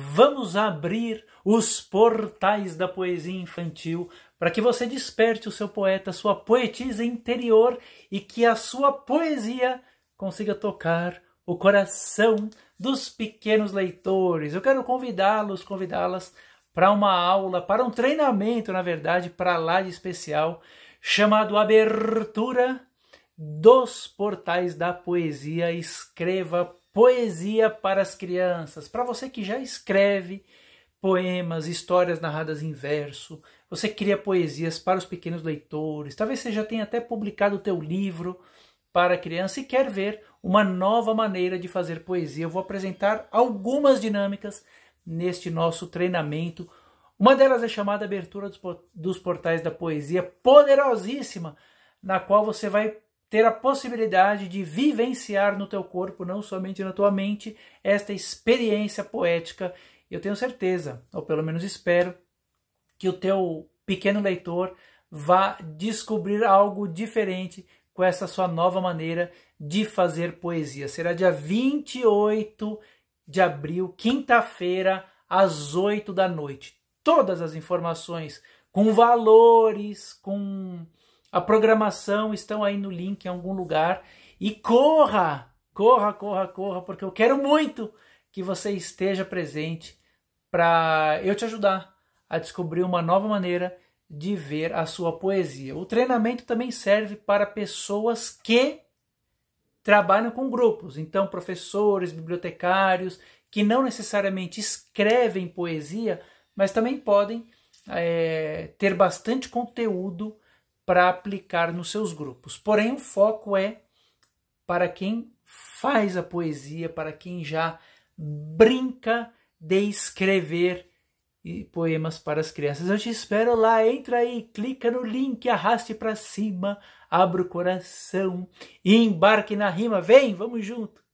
vamos abrir os portais da poesia infantil para que você desperte o seu poeta, sua poetisa interior e que a sua poesia consiga tocar o coração dos pequenos leitores. Eu quero convidá-los, convidá-las para uma aula, para um treinamento, na verdade, para lá de especial, chamado Abertura dos Portais da Poesia. Escreva Poesia para as crianças, para você que já escreve poemas, histórias narradas em verso, você cria poesias para os pequenos leitores, talvez você já tenha até publicado o teu livro para a criança e quer ver uma nova maneira de fazer poesia. Eu vou apresentar algumas dinâmicas neste nosso treinamento. Uma delas é chamada abertura dos portais da poesia, poderosíssima, na qual você vai ter a possibilidade de vivenciar no teu corpo, não somente na tua mente, esta experiência poética. Eu tenho certeza, ou pelo menos espero, que o teu pequeno leitor vá descobrir algo diferente com essa sua nova maneira de fazer poesia. Será dia 28 de abril, quinta-feira, às 8 da noite. Todas as informações com valores, com a programação estão aí no link em algum lugar. E corra, corra, corra, corra, porque eu quero muito que você esteja presente para eu te ajudar a descobrir uma nova maneira de ver a sua poesia. O treinamento também serve para pessoas que trabalham com grupos, então professores, bibliotecários, que não necessariamente escrevem poesia, mas também podem é, ter bastante conteúdo para aplicar nos seus grupos. Porém, o foco é para quem faz a poesia, para quem já brinca de escrever poemas para as crianças. Eu te espero lá, entra aí, clica no link, arraste para cima, abra o coração e embarque na rima. Vem, vamos junto.